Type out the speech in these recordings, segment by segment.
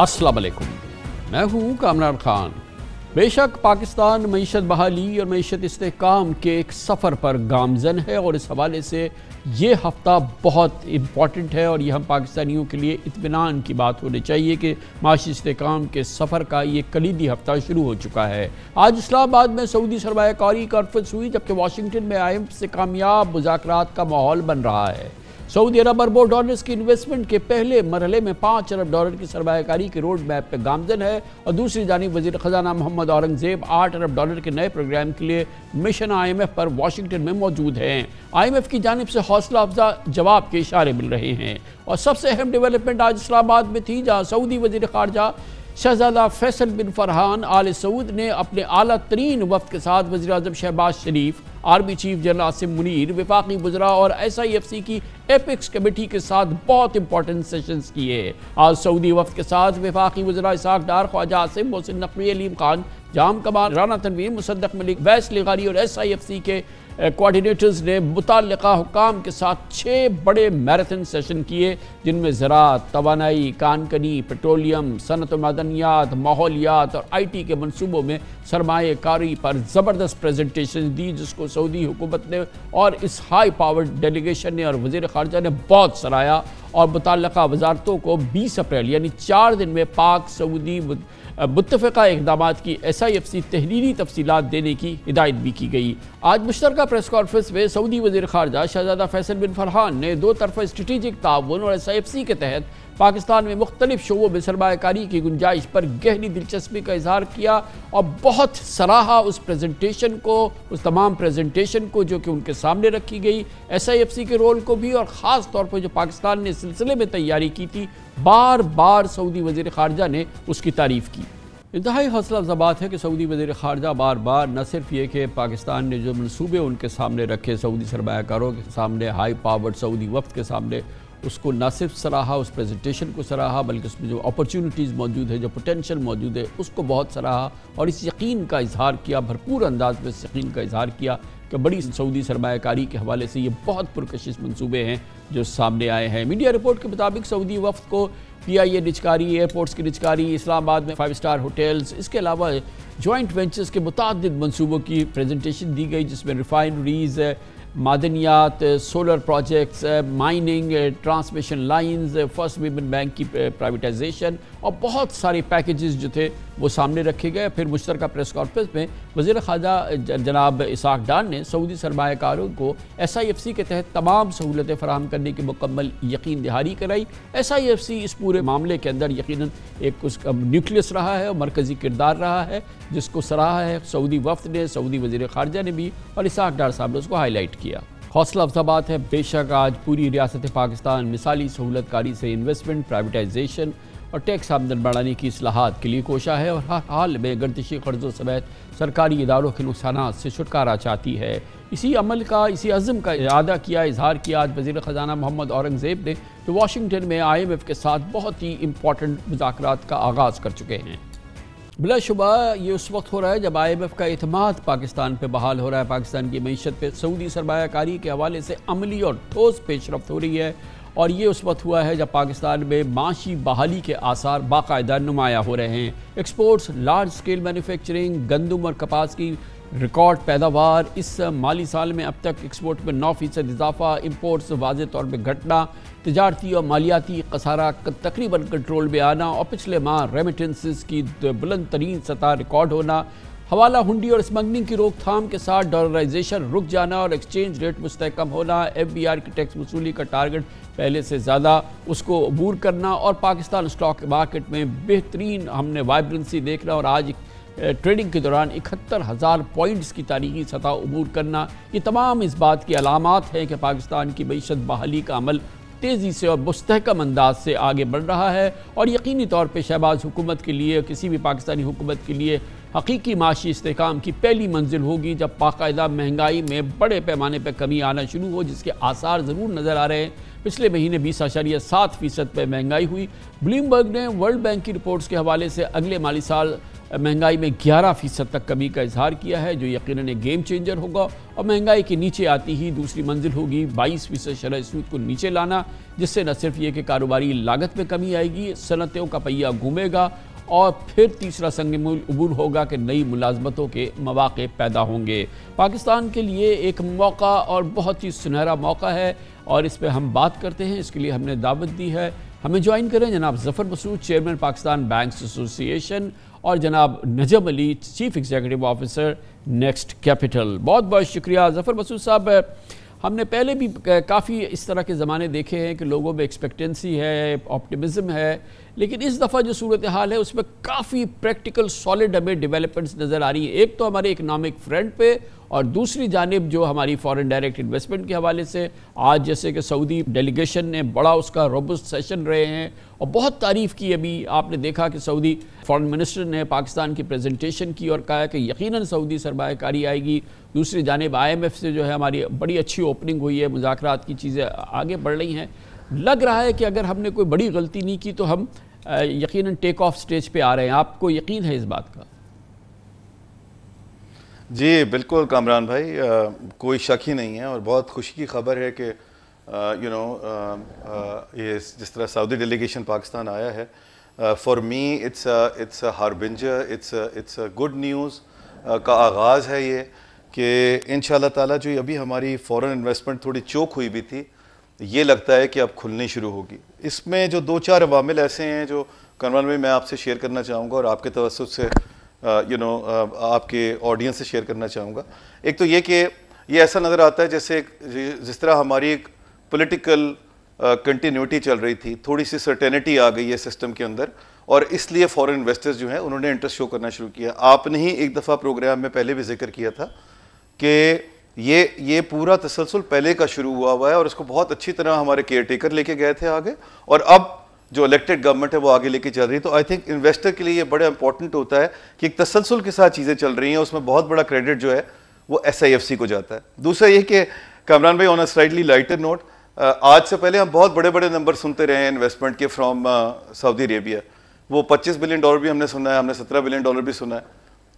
असलकुम मैं हूँ कामरान खान बेशक पाकिस्तान मीशत बहाली और मीशत इसकाम के एक सफ़र पर गामजन है और इस हवाले से ये हफ्ता बहुत इम्पॉर्टेंट है और यह हम पाकिस्तानियों के लिए इतमान की बात होनी चाहिए कि माशी इसकाम के सफ़र का ये कलीदी हफ्ता शुरू हो चुका है आज इस्लामाबाद में सऊदी सरमाकारी कॉन्फ्रेंस हुई जबकि वाशिंगटन में आइम से कामयाब मुजाकर का माहौल बन रहा है सऊदी अरब अरबों डॉलर्स की इन्वेस्टमेंट के पहले मरहले में पाँच अरब डॉलर की सरमाकारी के रोड मैप पर गामजन है और दूसरी जानी वजी खजाना मोहम्मद औरंगजेब आठ अरब डॉलर के नए प्रोग्राम के लिए मिशन आई एम एफ पर वाशिंगटन में मौजूद हैं आई एम एफ की जानब से हौसला अफजा जवाब के इशारे मिल रहे हैं और सबसे अहम डेवलपमेंट आज इस्लामाबाद में थी जहाँ सऊदी वजी खारजा शहजादा फैसल बिन फरहान आल सऊद ने अपने अली तरीन वफ़ के साथ वजी अजम Shahbaz Sharif army chief general Asim Munir विफाकी बुजरा और एस आई एफ सी की एपिक्स कमेटी के साथ बहुत इंपॉर्टेंट सेशन किए आज सऊदी वफ्त के साथ विफाकी गुजरा इसाक डार ख्वाजा आसिम मोहसिन नकवी अलीम खान जाम कमाल राना तनवीर मुसदक मलिक वैस लिगारी और एस आई एफ सी के कोऑर्डिनेटर्स ने मुतल हुकाम के साथ छः बड़े मैराथन सेशन किए जिनमें ज़रात तोानाई कानकनी पेट्रोलियम सनत मदनियात माहौलियात और आई टी के मनसूबों में सरमाकारी पर ज़बरदस्त प्रेजेंटेशन दी जिसको सऊदी हुकूमत ने और इस हाई पावर डेलीगेशन ने और वजीर खारजा ने बहुत सराहा और मुतल वजारतों को बीस अप्रैल यानी चार दिन में पाक सऊदी मुतफ़ा इकदाम की एस आई एफ सी तहरीरी तफसीत देने की हिदायत भी की गई आज मुश्तर प्रेस कॉन्फ्रेंस में सऊदी वजी खारजा शहजादा फैसल बिन फरहान ने दो तरफा स्ट्रेटिजिक ताउन और एस आई एफ सी के तहत पाकिस्तान में मुख्तलिफ शोबों में सरमाकारी की गुंजाइश पर गहरी दिलचस्पी का इजहार किया और बहुत सराहा उस प्रजेंटेशन को उस तमाम प्रेजेंटेशन को जो कि उनके सामने रखी गई एस आई एफ सी के रोल को भी और ख़ास तौर पर जो पाकिस्तान ने सिलसिले में तैयारी की थी बार बार सऊदी वजीर खारजा ने उसकी तारीफ़ की इंतहाई हौसला अफजा बात है कि सऊदी वजीर खारजा बार बार न सिर्फ ये कि पाकिस्तान ने जो मनसूबे उनके सामने रखे सऊदी सरमाकारों के सामने हाई पावर सऊदी वफ्त के सामने उसको ना सिर्फ सराहा उस प्रेजेंटेशन को सराहा बल्कि उसमें जो अपॉर्चुनिटीज़ मौजूद है जो पोटेंशल मौजूद है उसको बहुत सराहा और इस यकीन का इजहार किया भरपूर अंदाज में इस यकीन का इजहार किया कि बड़ी सऊदी सरमाकारी के हवाले से ये बहुत पुरकशिश मनसूबे हैं जो सामने आए हैं मीडिया रिपोर्ट के मुताबिक सऊदी वफद को पी आई ए निचकारी एयरपोर्ट्स की निचकारी इस्लामाबाद में फाइव स्टार होटल्स इसके अलावा जॉइंट वेंचर्स के मुतद मनसूबों की प्रजेंटेशन दी गई जिसमें रिफाइनरीज़ मादनियात solar projects mining transmission lines first women bank की प्राइवेटाइजेशन और बहुत सारे पैकेजेस जो थे वो सामने रखे गए फिर मुश्तर प्रेस कॉन्फ्रेंस में वजीर खाजा जनाब इसाक डान ने सऊदी सरमाकारों को एस आई एफ सी के तहत तमाम सहूलतें फराम करने की मुकम्मल यकीन दहारी कराई एस आई एफ सी इस पूरे मामले के अंदर यकीन एक उसका न्यूक्लियस रहा है और मरकज़ी किरदार रहा है जिसको सराहा है सऊदी वफद ने सऊदी वजी खारजा ने भी और इसाक डार साहब ने उसको हाईलाइट किया हौसला अफजा बात है बेशक आज पूरी रियासत पाकिस्तान मिसाली सहूलतकारी से इन्वेस्टमेंट प्राइवेटाइजेशन और टैक्स आमदन बढ़ाने की असलाहत के लिए कोशा है और हर हाल में गर्दिशी कर्जों समेत सरकारी इदारों के नुकसान से छुटकारा चाहती है इसी अमल का इसी अज़म का इरादा किया इजहार किया आज वजीर ख़जाना मोहम्मद औरंगज़ेब ने जो वाशिंगटन में आई एम एफ़ के साथ बहुत ही इम्पोर्टेंट मुजाकर का आगाज़ कर चुके हैं बिलाशुबा ये उस वक्त हो रहा है जब आई एम एफ़ का अहतमाद पाकिस्तान पर बहाल हो रहा है पाकिस्तान की मीशत पर सऊदी सरमाकारी के हवाले से अमली और ठोस पेशरफ हो रही है और ये उस वक्त हुआ है जब पाकिस्तान में माशी बहाली के आसार बाकायदा नुमाया हो रहे हैं एक्सपोर्ट्स लार्ज स्केल मैन्युफैक्चरिंग गंदम और कपास की रिकॉर्ड पैदावार इस माली साल में अब तक एक्सपोर्ट में नौ फ़ीसद इजाफा इम्पोर्ट्स वाज तौर पर घटना तजारती और मालियाती कसारा तकरीबन कंट्रोल में आना और पिछले माह रेमिटेंसिस की बुलंद तरीन सतह रिकॉर्ड होना हवाला हुंडी और स्मगलिंग की रोकथाम के साथ डॉलराइजेशन रुक जाना और एक्सचेंज रेट मुस्तकम होना एफ बी आर की टैक्स वसूली का टारगेट पहले से ज़्यादा उसको अबूर करना और पाकिस्तान स्टॉक मार्केट में बेहतरीन हमने वाइब्रेंसी देखना और आज ट्रेडिंग के दौरान इकहत्तर हज़ार पॉइंट्स की तारीखी सतह अबूर करना ये तमाम इस बात की अलामत हैं कि पाकिस्तान की मीशत बहाली का अमल तेज़ी से और मुस्तकम अंदाज से आगे बढ़ रहा है और यकीनी तौर पर शहबाज हुकूमत के लिए किसी भी पाकिस्तानी हुकूमत के लिए हकीकी माशी इसकाम की पहली मंजिल होगी जब बाकायदा महंगाई में बड़े पैमाने पर कमी आना शुरू हो जिसके आसार ज़रूर नज़र आ रहे हैं पिछले महीने बीस आशारिया सात फ़ीसद पर महंगाई हुई ब्लूमबर्ग ने वर्ल्ड बैंक की रिपोर्ट्स के हवाले से अगले माली साल महंगाई में 11 फीसद तक कमी का इजहार किया है जो यकीन एक गेम चेंजर होगा और महंगाई के नीचे आती ही दूसरी मंजिल होगी 22 फीसद शरह सूद को नीचे लाना जिससे न सिर्फ ये कि कारोबारी लागत में कमी आएगी सनतों का पहिया घूमेगा और फिर तीसरा संग अबूल होगा कि नई मुलाजमतों के मौाक़े पैदा होंगे पाकिस्तान के लिए एक मौका और बहुत ही सुनहरा मौका है और इस पर हम बात करते हैं इसके लिए हमने दावत दी है हमें ज्वाइन करें जनाब Zafar Masood chairman Pakistan bank association और जनाब Najam Ali chief executive officer next capital बहुत बहुत शुक्रिया जफ़र मसूद साहब हमने पहले भी काफ़ी इस तरह के ज़माने देखे हैं कि लोगों में एक्सपेक्टेंसी है ऑप्टिमिज्म है लेकिन इस दफ़ा जो सूरत हाल है उसमें काफ़ी प्रैक्टिकल सॉलिड हमें डेवलपमेंट्स नज़र आ रही है एक तो हमारे इकनॉमिक फ्रंट पे और दूसरी जानब जो हमारी फॉरेन डायरेक्ट इन्वेस्टमेंट के हवाले से आज जैसे कि सऊदी डेलीगेशन ने बड़ा उसका रोबस्ट सेशन रहे हैं और बहुत तारीफ़ की अभी आपने देखा कि सऊदी फॉरेन मिनिस्टर ने पाकिस्तान की प्रेजेंटेशन की और कहा कि यकीनन सऊदी सरमाकारी आएगी दूसरी जानब आई एम एफ़ से जो है हमारी बड़ी अच्छी ओपनिंग हुई है मुजाकर की चीज़ें आगे बढ़ रही हैं लग रहा है कि अगर हमने कोई बड़ी गलती नहीं की तो हम यकीनन टेक ऑफ स्टेज पे आ रहे हैं आपको यकीन है इस बात का जी बिल्कुल कामरान भाई आ, कोई शक ही नहीं है और बहुत खुशी की खबर है कि यू नो ये जिस तरह सऊदी डेलीगेशन पाकिस्तान आया है for me it's it's harbinger it's it's good news का आगाज़ है ये कि इन ताला जो अभी हमारी फ़ॉरेन इन्वेस्टमेंट थोड़ी चोक हुई भी थी ये लगता है कि अब खुलनी शुरू होगी इसमें जो दो चार अवामिल ऐसे हैं जो कन्वन में मैं आपसे शेयर करना चाहूँगा और आपके तवसत से यू uh, नो uh, आपके ऑडियंस से शेयर करना चाहूँगा एक तो ये कि ये ऐसा नज़र आता है जैसे जिस तरह हमारी एक पोलिटिकल कंटिन्यूटी uh, चल रही थी थोड़ी सी सर्टेनिटी आ गई है सिस्टम के अंदर और इसलिए फॉरेन इन्वेस्टर्स जो हैं उन्होंने इंटरेस्ट शो करना शुरू किया आपने ही एक दफ़ा प्रोग्राम में पहले भी जिक्र किया था कि ये ये पूरा तसलसल पहले का शुरू हुआ हुआ है और इसको बहुत अच्छी तरह हमारे केयर टेकर लेके गए थे आगे और अब जो इलेक्टेड गवर्नमेंट है वो आगे लेके चल रही है तो आई थिंक इन्वेस्टर के लिए ये बड़ा इंपॉर्टेंट होता है कि एक तसलसल के साथ चीज़ें चल रही हैं उसमें बहुत बड़ा क्रेडिट जो है वो एस को जाता है दूसरा ये कि कमरान भाई on a slightly lighter note आज से पहले हम बहुत बड़े बड़े नंबर सुनते रहे हैं इन्वेस्टमेंट के फ्रॉम सऊदी अरेबिया वो 25 बिलियन डॉलर भी हमने सुना है हमने 17 बिलियन डॉलर भी सुना है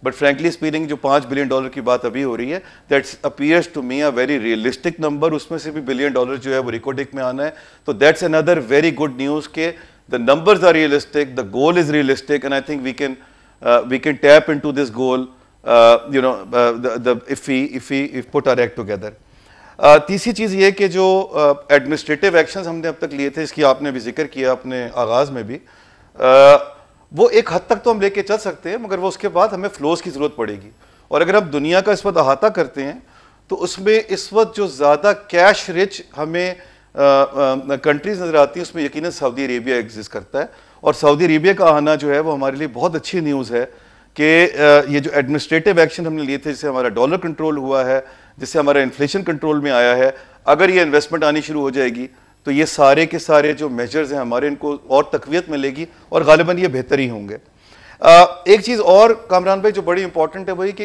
बट फ्रेंकली स्पीडिंग जो पाँच बिलियन डॉलर की बात अभी हो रही है that's appears to me a very realistic number उसमें से भी बिलियन डॉलर जो है वो रिकॉर्डिक में आना है तो that's another very good news के the numbers are realistic the goal is realistic and I think we can we can tap into this goal you know the if if if put our act together तीसरी चीज़ ये कि जो administrative uh, actions हमने अब तक लिए थे इसकी आपने भी जिक्र किया अपने आगाज़ में भी uh, वो एक हद तक तो हम लेके चल सकते हैं मगर वो उसके बाद हमें फ्लोज की ज़रूरत पड़ेगी और अगर हम दुनिया का इस वक्त अहाता करते हैं तो उसमें इस वक्त जो ज़्यादा कैश रिच हमें कंट्रीज़ नज़र आती हैं उसमें यकीन सऊदी अरेबिया एग्जिस्ट करता है और सऊदी अरेबिया का आना जो है वो हमारे लिए बहुत अच्छी न्यूज़ है कि ये जो एडमिनिस्ट्रेटिव एक्शन हमने लिए थे जिससे हमारा डॉलर कंट्रोल हुआ है जिससे हमारा इन्फ्लेशन कंट्रोल में आया है अगर ये इन्वेस्टमेंट आनी शुरू हो जाएगी तो ये सारे के सारे जो मेजर्स हैं हमारे इनको और तकवीत मिलेगी और गालिबा ये बेहतर ही होंगे एक चीज़ और कामरान भाई जो बड़ी इंपॉर्टेंट है वही कि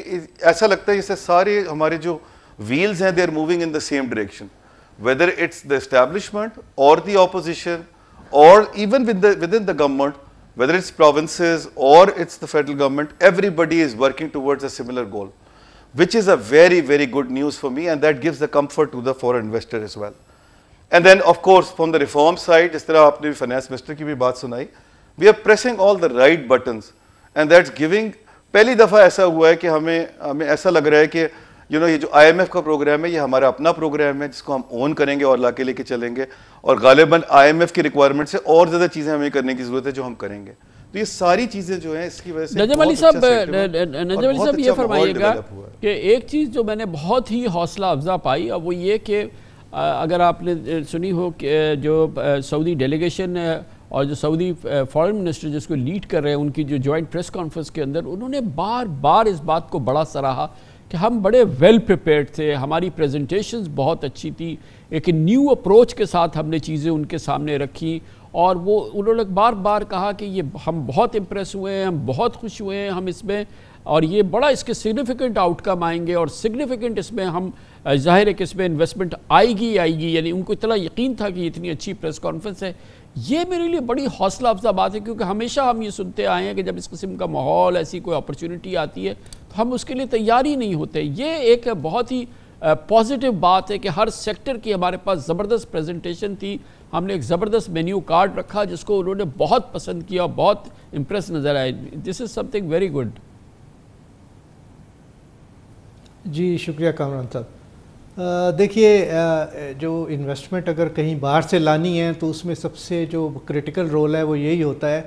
ऐसा लगता है जैसे सारे हमारे जो व्हील्स हैं they are moving in the same direction whether it's the establishment और द ऑपोजिशन और even with within the government whether it's provinces और it's the federal government everybody is working towards a similar goal which is a very very good news for me and that gives the comfort to the for investor as well and then of course from the reform side जिस तरह आपने भी finance minister की भी बात सुनाई we are pressing all the right button and that's giving पहली दफ़ा ऐसा हुआ है कि हमें हमें ऐसा लग रहा है कि यू you नो know, ये जो आईएमएफ का प्रोग्राम है ये हमारा अपना प्रोग्राम है जिसको हम ओन करेंगे और ला के लेके चलेंगे और गालिबा आई एम एफ की रिक्वायरमेंट से और ज़्यादा चीज़ें हमें करने की ज़रूरत है जो हम करेंगे तो ये सारी चीज़ें जो हैं इसकी वजह से नजम अली साहब अच्छा नजम अली साहब ये अच्छा फरमाइएगा कि एक चीज़ जो मैंने बहुत ही हौसला अफजा पाई और वो ये कि अगर आपने सुनी हो कि जो सऊदी डेलीगेशन और जो सऊदी फॉरेन मिनिस्टर जिसको लीड कर रहे हैं उनकी जो जॉइंट प्रेस कॉन्फ्रेंस के अंदर उन्होंने बार बार इस बात को बड़ा सराहा कि हम बड़े वेल प्रिपेयर्ड थे हमारी प्रेजेंटेशंस बहुत अच्छी थी एक न्यू अप्रोच के साथ हमने चीज़ें उनके सामने रखी और वो उन्होंने बार बार कहा कि ये हम बहुत इम्प्रेस हुए हैं हम बहुत खुश हुए हैं हम इसमें और ये बड़ा इसके सिग्निफिकेंट आउटकम आएंगे और सिग्निफिकेंट इसमें हम जाहिर है कि इसमें इन्वेस्टमेंट आएगी आएगी यानी उनको इतना यकीन था कि इतनी अच्छी प्रेस कॉन्फ्रेंस है ये मेरे लिए बड़ी हौसला अफजा बात है क्योंकि हमेशा हम ये सुनते आए हैं कि जब इस किस्म का माहौल ऐसी कोई अपॉर्चुनिटी आती है तो हम उसके लिए तैयार ही नहीं होते ये एक बहुत ही पॉजिटिव बात है कि हर सेक्टर की हमारे पास ज़बरदस्त प्रेजेंटेशन थी हमने एक ज़बरदस्त मेन्यू कार्ड रखा जिसको उन्होंने बहुत पसंद किया बहुत इम्प्रेस नज़र आए this is something very good जी शुक्रिया कामरान साहब देखिए जो इन्वेस्टमेंट अगर कहीं बाहर से लानी है तो उसमें सबसे जो क्रिटिकल रोल है वो यही होता है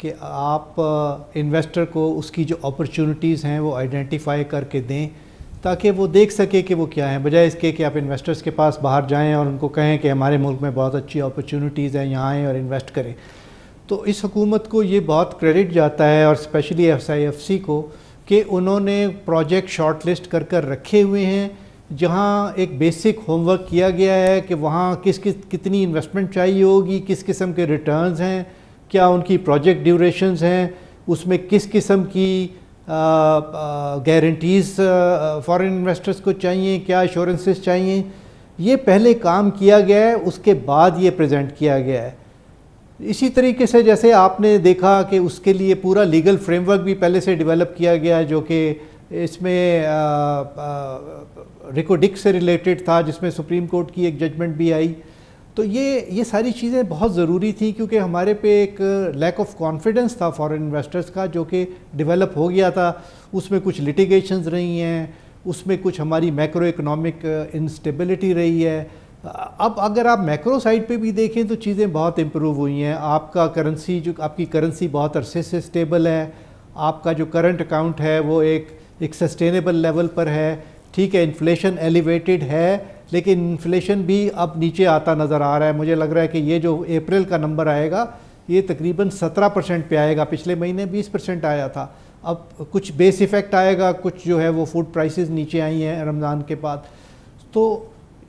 कि आप इन्वेस्टर को उसकी जो अपॉर्चुनिटीज़ हैं वो आइडेंटिफाई करके दें ताकि वो देख सके कि वो क्या है बजाय इसके कि आप इन्वेस्टर्स के पास बाहर जाएं और उनको कहें कि हमारे मुल्क में बहुत अच्छी अपॉर्चुनिटीज़ हैं यहाँ आएँ और इन्वेस्ट करें तो इस हुकूमत को ये बहुत क्रेडिट जाता है और स्पेशली आई एफ सी को कि उन्होंने प्रोजेक्ट शॉर्टलिस्ट कर कर रखे हुए हैं जहां एक बेसिक होमवर्क किया गया है कि वहाँ किस किस कितनी इन्वेस्टमेंट चाहिए होगी किस किस्म के रिटर्न्स हैं क्या उनकी प्रोजेक्ट ड्यूरेशंस हैं उसमें किस किस्म की गारंटीज़ फॉरेन इन्वेस्टर्स को चाहिए क्या एश्योरेंसेस चाहिए ये पहले काम किया गया है उसके बाद ये प्रेजेंट किया गया है इसी तरीके से जैसे आपने देखा कि उसके लिए पूरा लीगल फ्रेमवर्क भी पहले से डेवलप किया गया है जो कि इसमें रिकोडिक से रिलेटेड था जिसमें सुप्रीम कोर्ट की एक जजमेंट भी आई तो ये ये सारी चीज़ें बहुत ज़रूरी थी क्योंकि हमारे पे एक लैक ऑफ कॉन्फिडेंस था फॉरेन इन्वेस्टर्स का जो कि डेवलप हो गया था उसमें कुछ लिटिगेशंस रही हैं उसमें कुछ हमारी मैक्रो इकोनॉमिक इंस्टेबिलिटी रही है अब अगर आप मैक्रो साइड पे भी देखें तो चीज़ें बहुत इम्प्रूव हुई हैं आपका करेंसी जो आपकी करेंसी बहुत अरसे से स्टेबल है आपका जो करंट अकाउंट है वो एक एक सस्टेनेबल लेवल पर है ठीक है इन्फ्लेशन एलिवेटेड है लेकिन इन्फ्लेशन भी अब नीचे आता नज़र आ रहा है मुझे लग रहा है कि ये जो अप्रैल का नंबर आएगा ये तकरीबन 17 परसेंट पर आएगा पिछले महीने 20 परसेंट आया था अब कुछ बेस इफ़ेक्ट आएगा कुछ जो है वो फूड प्राइसेस नीचे आई हैं रमज़ान के बाद तो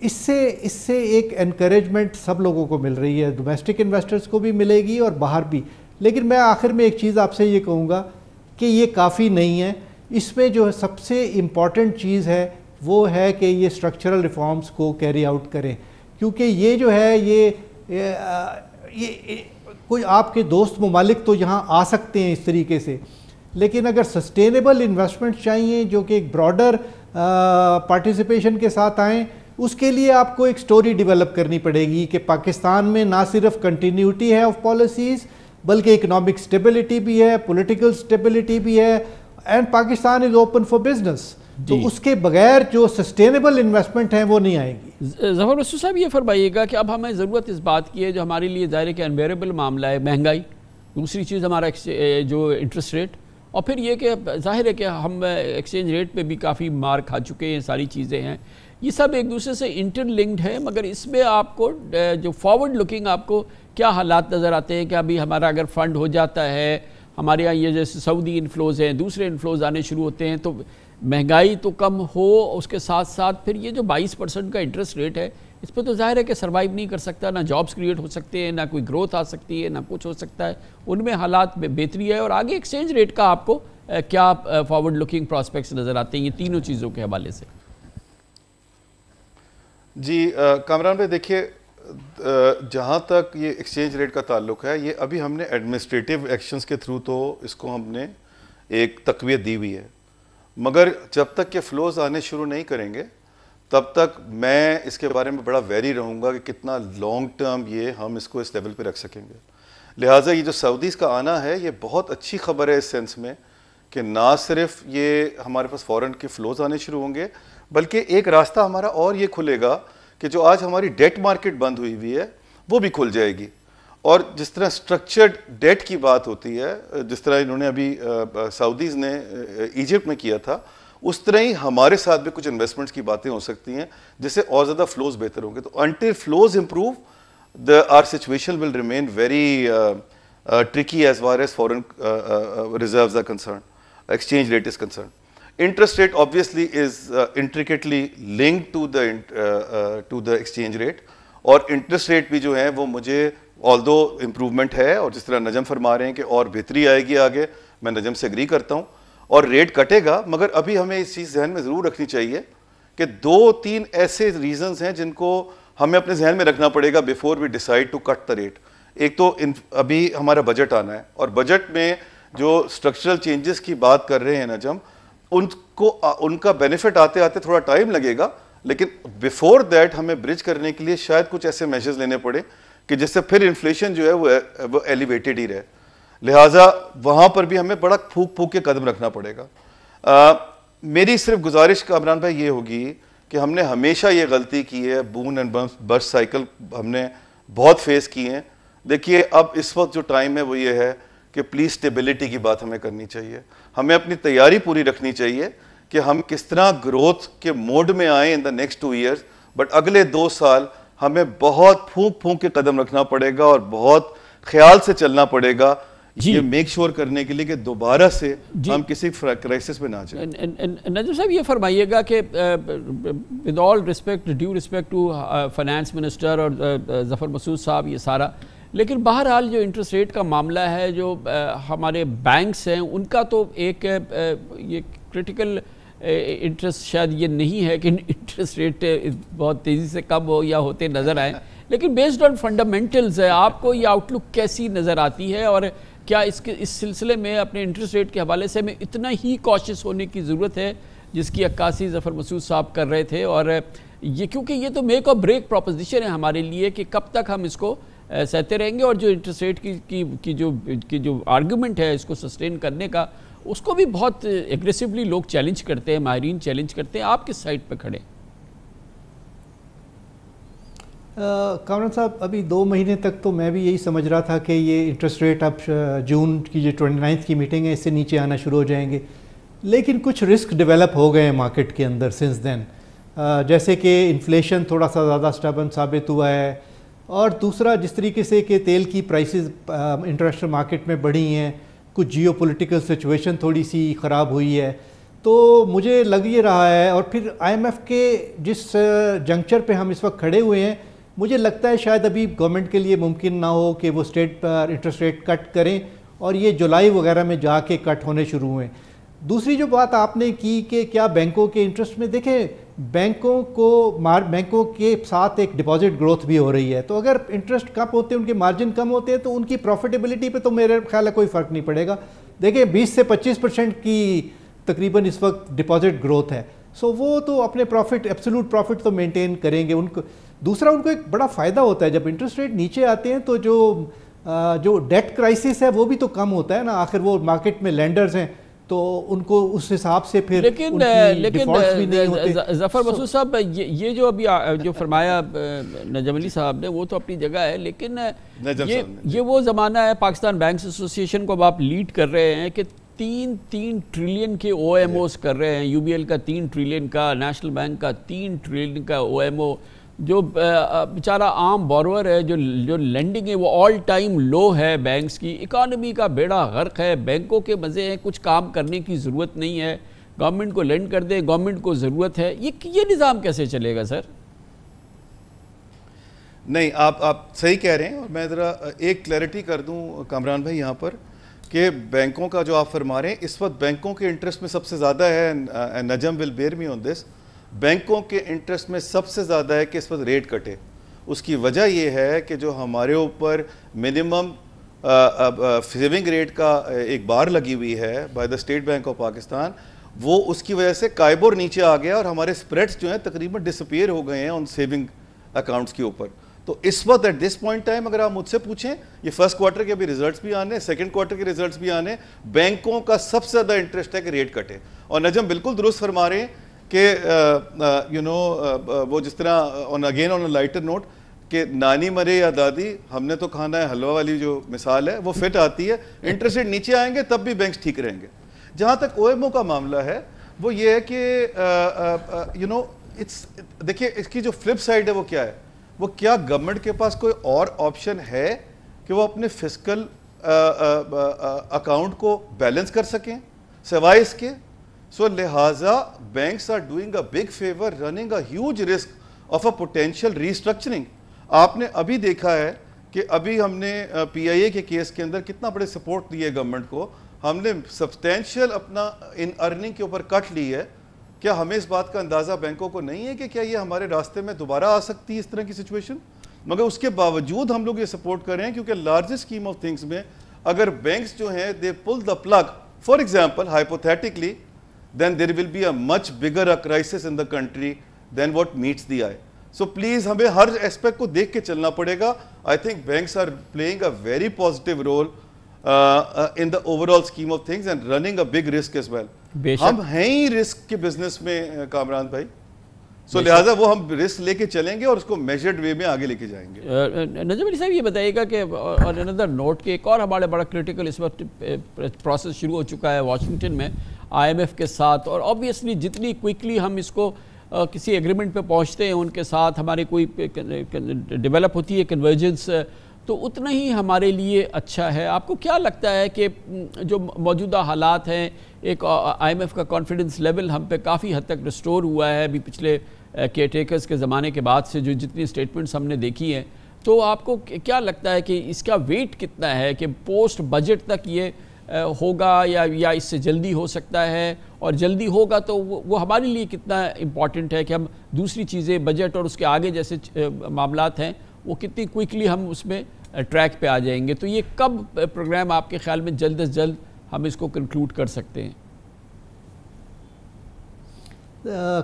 इससे इससे एक इनक्रेजमेंट सब लोगों को मिल रही है डोमेस्टिक इन्वेस्टर्स को भी मिलेगी और बाहर भी लेकिन मैं आखिर में एक चीज़ आपसे ये कहूँगा कि ये काफ़ी नहीं है इसमें जो है सबसे इम्पॉर्टेंट चीज़ है वो है कि ये स्ट्रक्चरल रिफॉर्म्स को कैरी आउट करें क्योंकि ये जो है ये ये, ये, ये कोई आपके दोस्त ममालिक तो यहाँ आ सकते हैं इस तरीके से लेकिन अगर सस्टेनेबल इन्वेस्टमेंट चाहिए जो कि एक ब्रॉडर पार्टिसिपेशन के साथ आएँ उसके लिए आपको एक स्टोरी डेवलप करनी पड़ेगी कि पाकिस्तान में ना सिर्फ कंटिन्यूटी है ऑफ पॉलिसीज़ बल्कि इकोनॉमिक स्टेबिलिटी भी है पॉलिटिकल स्टेबिलिटी भी है and Pakistan is open for business तो उसके बगैर जो सस्टेनेबल इन्वेस्टमेंट है वो नहीं आएगी जफर रसू साहब ये फरमाइएगा कि अब हमें ज़रूरत इस बात की है जो हमारे लिए ज़ाहिर कि अनबेरेबल मामला है महंगाई दूसरी चीज़ हमारा जो इंटरेस्ट रेट और फिर ये कि जाहिर है कि हम एक्सचेंज रेट पे भी काफ़ी मार खा चुके हैं सारी चीज़ें हैं ये सब एक दूसरे से इंटरलिंक्ड है मगर इसमें आपको जो फॉरवर्ड लुकिंग आपको क्या हालात नज़र आते हैं कि अभी हमारा अगर फंड हो जाता है हमारे यहाँ ये जैसे सऊदी इन्फ्लोज़ हैं दूसरे इन्फ्लोज़ आने शुरू होते हैं तो महंगाई तो कम हो उसके साथ साथ फिर ये जो 22 परसेंट का इंटरेस्ट रेट है इस पर तो जाहिर है कि सर्वाइव नहीं कर सकता ना जॉब्स क्रिएट हो सकते हैं ना कोई ग्रोथ आ सकती है ना कुछ हो सकता है उनमें हालात में बेहतरी है और आगे एक्सचेंज रेट का आपको क्या फॉरवर्ड लुकिंग प्रॉस्पेक्ट्स नज़र आते हैं ये तीनों चीज़ों के हवाले से जी कामरान भाई देखिए जहाँ तक ये एक्सचेंज रेट का ताल्लुक है ये अभी हमने एडमिनिस्ट्रेटिव एक्शंस के थ्रू तो इसको हमने एक तकवीत दी हुई है मगर जब तक ये फ़्लोज़ आने शुरू नहीं करेंगे तब तक मैं इसके बारे में बड़ा वेरी रहूँगा कि कितना लॉन्ग टर्म ये हम इसको इस लेवल पे रख सकेंगे लिहाजा ये जो सऊदीज़ का आना है ये बहुत अच्छी खबर है इस सेंस में कि ना सिर्फ ये हमारे पास फ़ॉरन के फ़्लोज़ आने शुरू होंगे बल्कि एक रास्ता हमारा और ये खुलेगा कि जो आज हमारी डेट मार्केट बंद हुई हुई है वो भी खुल जाएगी और जिस तरह स्ट्रक्चर्ड डेट की बात होती है जिस तरह इन्होंने अभी सऊदीज़ ने इजिप्ट में किया था उस तरह ही हमारे साथ भी कुछ इन्वेस्टमेंट्स की बातें हो सकती हैं जिससे और ज़्यादा फ्लोज बेहतर होंगे तो until flows improve the our situation will remain very tricky as far as foreign reserve are concern exchange rate is concern Interest rate obviously is uh, intricately linked to the uh, uh, to the exchange rate और interest rate भी जो है वो मुझे दो improvement है और जिस तरह नजम फरमा रहे हैं कि और बेहतरी आएगी आगे मैं नजम से एग्री करता हूँ और रेट कटेगा मगर अभी हमें इस चीज़ जहन में ज़रूर रखनी चाहिए कि दो तीन ऐसे रीजंस हैं जिनको हमें अपने जहन में रखना पड़ेगा before we decide to cut the rate एक तो इन अभी हमारा बजट आना है और बजट में जो स्ट्रक्चरल चेंजेस की बात कर रहे हैं नजम उनको उनका बेनिफिट आते आते थोड़ा टाइम लगेगा लेकिन बिफोर दैट हमें ब्रिज करने के लिए शायद कुछ ऐसे मेजर्स लेने पड़े कि जिससे फिर इन्फ्लेशन जो है वो वो एलिवेटेड ही रहे लिहाजा वहाँ पर भी हमें बड़ा फूक फूक के कदम रखना पड़ेगा आ, मेरी सिर्फ गुजारिश कामरान भाई ये होगी कि हमने हमेशा ये गलती की है बून एंड बर्स साइकिल हमने बहुत फेस किए हैं देखिए अब इस वक्त जो टाइम है वो ये है कि प्लीज़ स्टेबिलिटी की बात हमें करनी चाहिए हमें अपनी तैयारी पूरी रखनी चाहिए कि हम किस तरह ग्रोथ के मोड में आए in the next two years but अगले दो साल हमें बहुत फूंक फूंक के कदम रखना पड़ेगा और बहुत ख्याल से चलना पड़ेगा ये मेक श्योर sure करने के लिए कि दोबारा से हम किसी क्राइसिस में ना जाए नजर साहब ये फरमाइएगा कि with all respect due respect to finance minister और जफर मसूद साहब ये सारा लेकिन बहरहाल जो इंटरेस्ट रेट का मामला है जो हमारे बैंक्स हैं उनका तो एक ये क्रिटिकल इंटरेस्ट शायद ये नहीं है कि इंटरेस्ट रेट बहुत तेज़ी से कम हो या होते नज़र आए लेकिन बेस्ड ऑन फंडामेंटल्स है आपको ये आउटलुक कैसी नज़र आती है और क्या इसके इस सिलसिले में अपने इंटरेस्ट रेट के हवाले से हमें इतना ही कोशिश होने की ज़रूरत है जिसकी अक्सी जफ़र मसूद साहब कर रहे थे और ये क्योंकि ये तो मेक और ब्रेक प्रोपोजिशन है हमारे लिए कि कब तक हम इसको सहते रहेंगे और जो इंटरेस्ट रेट की, की की जो की जो आर्गूमेंट है इसको सस्टेन करने का उसको भी बहुत एग्रेसिवली लोग चैलेंज करते हैं माहरीन चैलेंज करते हैं आप किस साइड पर खड़े कामरान साहब अभी दो महीने तक तो मैं भी यही समझ रहा था कि ये इंटरेस्ट रेट अब जून की जो ट्वेंटी की मीटिंग है इससे नीचे आना शुरू हो जाएंगे लेकिन कुछ रिस्क डेवलप हो गए हैं मार्केट के अंदर सिंस देन जैसे कि इन्फ्लेशन थोड़ा सा ज़्यादा स्टबन साबित हुआ है और दूसरा जिस तरीके से कि तेल की प्राइसेस इंटरनेशनल मार्केट में बढ़ी हैं कुछ जियोपॉलिटिकल सिचुएशन थोड़ी सी ख़राब हुई है तो मुझे लग ये रहा है और फिर आईएमएफ के जिस जंक्चर पे हम इस वक्त खड़े हुए हैं मुझे लगता है शायद अभी गवर्नमेंट के लिए मुमकिन ना हो कि वो स्टेट पर इंटरेस्ट रेट कट करें और ये जुलाई वगैरह में जाके कट होने शुरू हुए दूसरी जो बात आपने की कि क्या बैंकों के इंटरेस्ट में देखें बैंकों को मार बैंकों के साथ एक डिपॉजिट ग्रोथ भी हो रही है तो अगर इंटरेस्ट कम होते हैं उनके मार्जिन कम होते हैं तो उनकी प्रॉफिटेबिलिटी पे तो मेरे ख्याल है कोई फ़र्क नहीं पड़ेगा देखिए 20 से 25 परसेंट की तकरीबन इस वक्त डिपॉजिट ग्रोथ है सो वो तो अपने प्रॉफिट एब्सोलूट प्रॉफिट तो मेनटेन करेंगे उनको दूसरा उनको एक बड़ा फ़ायदा होता है जब इंटरेस्ट रेट नीचे आते हैं तो जो जो डेट क्राइसिस है वो भी तो कम होता है ना आखिर वो मार्केट में लैंडर्स हैं तो उनको उस हिसाब से फिर लेकिन लेकिन जफर मसूद साहब ये, ये जो अभी जो फरमाया नजम अली साहब ने वो तो अपनी जगह है लेकिन ये ये वो ज़माना है पाकिस्तान बैंक एसोसिएशन को अब आप लीड कर रहे हैं कि तीन तीन ट्रिलियन के ओएमओस कर रहे हैं यूबीएल का तीन ट्रिलियन का नेशनल बैंक का तीन ट्रिलियन का ओ जो बेचारा आम बोरवर है जो जो लैंडिंग है वो ऑल टाइम लो है बैंक्स की इकानमी का बेड़ा गर्क है बैंकों के मज़े हैं कुछ काम करने की ज़रूरत नहीं है गवर्नमेंट को लैंड कर दे गवर्नमेंट को ज़रूरत है ये ये निज़ाम कैसे चलेगा सर नहीं आप आप सही कह रहे हैं और मैं ज़रा एक क्लैरिटी कर दूं कामरान भाई यहाँ पर कि बैंकों का जो आप फरमा रहे हैं इस वक्त बैंकों के इंटरेस्ट में सबसे ज़्यादा है नजम विल बेर मी ऑन दिस बैंकों के इंटरेस्ट में सबसे ज़्यादा है कि इस वक्त रेट कटे उसकी वजह यह है कि जो हमारे ऊपर मिनिमम सेविंग रेट का एक बार लगी हुई है by the state bank of Pakistan वो उसकी वजह से कायबोर नीचे आ गया और हमारे स्प्रेड्स जो हैं तकरीबन डिसपेयर हो गए हैं उन सेविंग अकाउंट्स के ऊपर तो इस वक्त एट दिस पॉइंट टाइम अगर आप मुझसे पूछें ये फर्स्ट क्वार्टर के अभी रिजल्ट्स भी आने सेकंड क्वार्टर के रिजल्ट्स भी आने बैंकों का सबसे ज़्यादा इंटरेस्ट है कि रेट कटे और नजम बिल्कुल दुरुस्त फरमा रहे हैं कि यू नो वो जिस तरह on again on lighter note कि नानी मरे या दादी हमने तो खाना है हलवा वाली जो मिसाल है वो फिट आती है इंटरेस्ट रेट नीचे आएंगे तब भी बैंक्स ठीक रहेंगे जहाँ तक ओ का मामला है वो ये है कि यू नो इट्स देखिए इसकी जो फ्लिप साइड है वो क्या है वो क्या गवर्नमेंट के पास कोई और ऑप्शन है कि वो अपने फिजिकल अकाउंट को बैलेंस कर सकें सिवाय इसके सो लिहाजा banks are doing a big favour running a huge risk of a potential restructuring आपने अभी देखा है कि अभी हमने पीआईए के केस के अंदर कितना बड़े सपोर्ट दिए गवर्नमेंट को हमने सब्सटेंशियल अपना इन अर्निंग के ऊपर कट ली है क्या हमें इस बात का अंदाज़ा बैंकों को नहीं है कि क्या ये हमारे रास्ते में दोबारा आ सकती है इस तरह की सिचुएशन मगर उसके बावजूद हम लोग ये सपोर्ट कर रहे हैं क्योंकि लार्जेस्ट स्कीम ऑफ थिंग्स में अगर बैंक्स जो हैं they pull the plug for example hypothetically then there will be a much bigger a crisis in the country than what meets the eye. So please hame हमें हर aspect को देख के चलना पड़ेगा I think banks are playing a very positive uh, in the overall scheme of things and running a big risk as well हम हैं ही risk के बिजनेस में uh, कामरान भाई सो so, लिहाजा वो हम रिस्क लेके चलेंगे और उसको मेजर्ड वे में आगे लेके जाएंगे नजम अली साहब ये बताइएगा कि और अनदर नोट के एक और हमारे बड़ा क्रिटिकल इस वक्त प्रोसेस शुरू हो चुका है वाशिंगटन में आईएमएफ के साथ और ऑब्वियसली जितनी क्विकली हम इसको आ, किसी एग्रीमेंट पे पहुंचते हैं उनके साथ हमारी कोई डेवलप होती है कन्वर्जेंस तो उतना ही हमारे लिए अच्छा है आपको क्या लगता है कि जो मौजूदा हालात हैं एक आईएमएफ का कॉन्फिडेंस लेवल हम पे काफ़ी हद तक रिस्टोर हुआ है अभी पिछले केयर टेकर्स के ज़माने के बाद से जो जितनी स्टेटमेंट्स हमने देखी हैं तो आपको क्या लगता है कि इसका वेट कितना है कि पोस्ट बजट तक ये होगा या या इससे जल्दी हो सकता है और जल्दी होगा तो वो, वो हमारे लिए कितना इम्पॉर्टेंट है कि हम दूसरी चीज़ें बजट और उसके आगे जैसे मामला हैं वो कितनी क्विकली हम उसमें ट्रैक पे आ जाएंगे तो ये कब प्रोग्राम आपके ख्याल में जल्द अज जल्द हम इसको कंक्लूड कर सकते हैं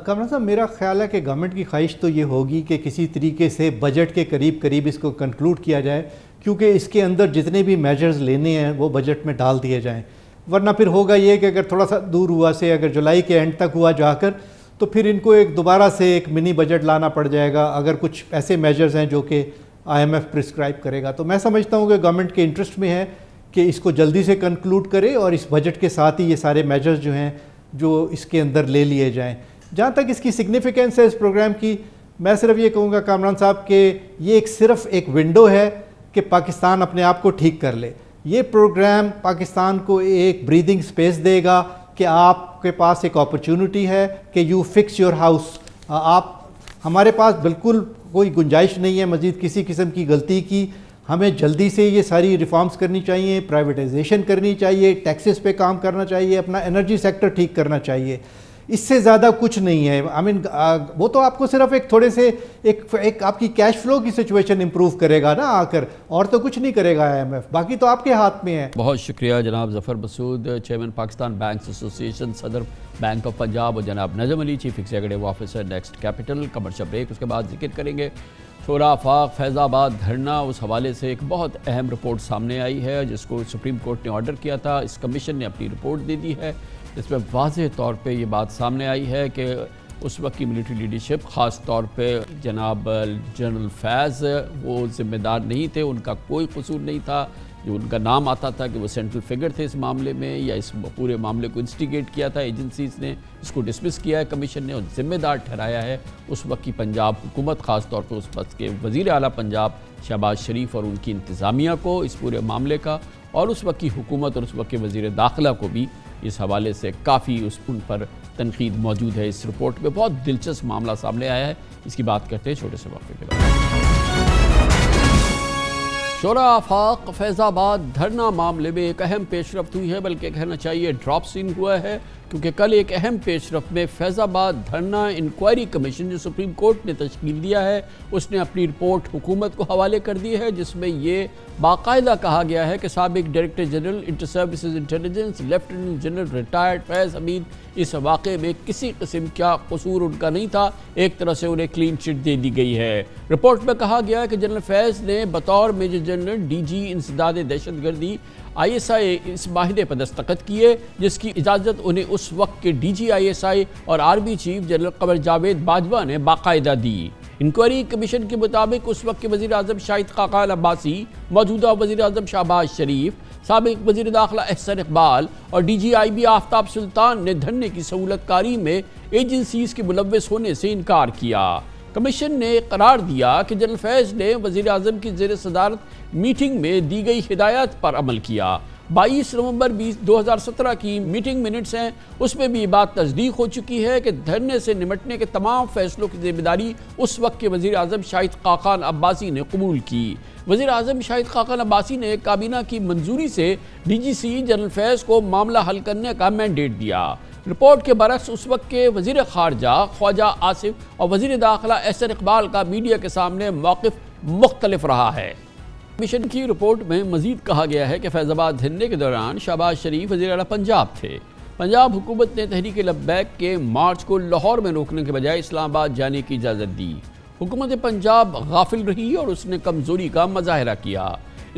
कमरा साहब मेरा ख्याल है कि गवर्नमेंट की ख्वाहिश तो ये होगी कि किसी तरीके से बजट के करीब करीब इसको कंक्लूड किया जाए क्योंकि इसके अंदर जितने भी मेजर्स लेने हैं वो बजट में डाल दिए जाएं वरना फिर होगा ये कि अगर थोड़ा सा दूर हुआ से अगर जुलाई के एंड तक हुआ जाकर तो फिर इनको एक दोबारा से एक मिनी बजट लाना पड़ जाएगा अगर कुछ ऐसे मेजर्स हैं जो कि आईएमएफ प्रिस्क्राइब करेगा तो मैं समझता हूँ कि गवर्नमेंट के इंटरेस्ट में है कि इसको जल्दी से कंक्लूड करे और इस बजट के साथ ही ये सारे मेजर्स जो हैं जो इसके अंदर ले लिए जाएँ जहाँ तक इसकी सिग्निफिकेंस है इस प्रोग्राम की मैं सिर्फ ये कहूँगा कामरान साहब कि ये एक सिर्फ एक विंडो है कि पाकिस्तान अपने आप को ठीक कर ले ये प्रोग्राम पाकिस्तान को एक ब्रीदिंग स्पेस देगा कि आपके पास एक अपॉर्चुनिटी है कि यू फिक्स योर हाउस आप हमारे पास बिल्कुल कोई गुंजाइश नहीं है मज़ीद किसी किस्म की गलती की हमें जल्दी से ये सारी रिफॉर्म्स करनी चाहिए प्राइवेटाइजेशन करनी चाहिए टैक्सेस पे काम करना चाहिए अपना एनर्जी सेक्टर ठीक करना चाहिए इससे ज़्यादा कुछ नहीं है आई I मीन mean, वो तो आपको सिर्फ एक थोड़े से एक एक आपकी कैश फ्लो की सिचुएशन इम्प्रूव करेगा ना आकर और तो कुछ नहीं करेगा आई बाकी तो आपके हाथ में है बहुत शुक्रिया जनाब Zafar Masood chairman Pakistan bank Association सदर बैंक ऑफ पंजाब और जनाब Najam Ali chief executive officer next Capital commercial break उसके बाद जिक्र करेंगे शोरा फाक फैज़ाबाद धरना उस हवाले से एक बहुत अहम रिपोर्ट सामने आई है जिसको सुप्रीम कोर्ट ने ऑर्डर किया था इस कमीशन ने अपनी रिपोर्ट दे दी है इसमें वाज तौर पर यह बात सामने आई है कि उस वक्त की मिलिट्री लीडरशिप ख़ास तौर पर जनाब जनरल फैज़ वो ज़िम्मेदार नहीं थे उनका कोई कसूर नहीं था जो उनका नाम आता था कि वो सेंट्रल फिगर थे इस मामले में या इस पूरे मामले को इंस्टिगेट किया था एजेंसीज ने इसको डिसमिस किया है कमीशन ने और ज़िम्मेदार ठहराया है उस वक्त की पंजाब हुकूमत ख़ास तौर पर उस वक्त के वज़ी अली पंजाब शहबाज शरीफ और उनकी इंतज़ामिया को इस पूरे मामले का और उस वक्त की हुकूमत और उस वक्त के वजीर दाखिला को भी इस हवाले से काफ़ी उस उन पर तनकीद मौजूद है इस रिपोर्ट में बहुत दिलचस्प मामला सामने आया है इसकी बात करते हैं छोटे से वक्फे के बाद शोरा आफाक फैज़ाबाद धरना मामले में एक अहम पेशरफ हुई है बल्कि कहना चाहिए ड्रॉप सीन हुआ है क्योंकि कल एक अहम पेशरफ में फैज़ाबाद धरना इंक्वायरी कमीशन जो सुप्रीम कोर्ट ने तश्कील दिया है उसने अपनी रिपोर्ट हुकूमत को हवाले कर दी है जिसमें ये बाकायदा कहा गया है कि सबक director general inter service intelligence lieutenant general retired Faiz Hamid इस वाक़े में किसी किस्म का कसूर उनका नहीं था एक तरह से उन्हें क्लीन चिट दे दी गई है रिपोर्ट में कहा गया है कि जनरल फैज़ ने बतौर मेजर जनरल डी जी इंसदाद दहशतगर्दी आईएसआई इस माहे पर दस्तखत किए जिसकी इजाज़त उन्हें उस वक्त के एस आई और army chief general Qamar Javed Bajwa ने बाकायदा दी इंक्वायरी कमीशन के मुताबिक उस वक्त के वजी अजम शाहिद खाकाल अब्बासी मौजूदा वजी अजम शहबाज शरीफ सबक वजी दाखिला एहसन इकबाल और D G I B Aftab Sultan ने धरने की सहूलतकारी में एजेंसीज के मुलवस होने से इनकार किया कमीशन ने करार दिया कि जनरल फैज ने वजी अजम की जेर सदारत मीटिंग में दी गई हिदायत पर अमल किया बाईस नवंबर बीस दो हज़ार सत्रह की मीटिंग मिनट्स हैं उसमें भी ये बात तस्दीक हो चुकी है कि धरने से निमटने के तमाम फैसलों की जिम्मेदारी उस वक्त के वजी अजम शाहिद खाकान अब्बासी ने कबूल की वजी अजम शाहिद खाकान अब्बासी ने काबीना की मंजूरी से डी जी सी जनरल फैज़ को मामला हल करने का मैंडेट दिया रिपोर्ट के बरस उस वक्त के वजीर खारजा ख्वाजा आसिफ और वजीर दाखिला एसर इकबाल का मीडिया के सामने मौकफ मुख्तलफ रहा है मिशन की रिपोर्ट में मजीद कहा गया है कि फैजाबाद धरने के दौरान शहबाज शरीफ वजी अला पंजाब थे पंजाब हुकूमत ने तहरीक लब्बैक के मार्च को लाहौर में रोकने के बजाय इस्लामाबाद जाने की इजाज़त दी हुकूमत पंजाब गाफिल रही और उसने कमज़ोरी का मजाहरा किया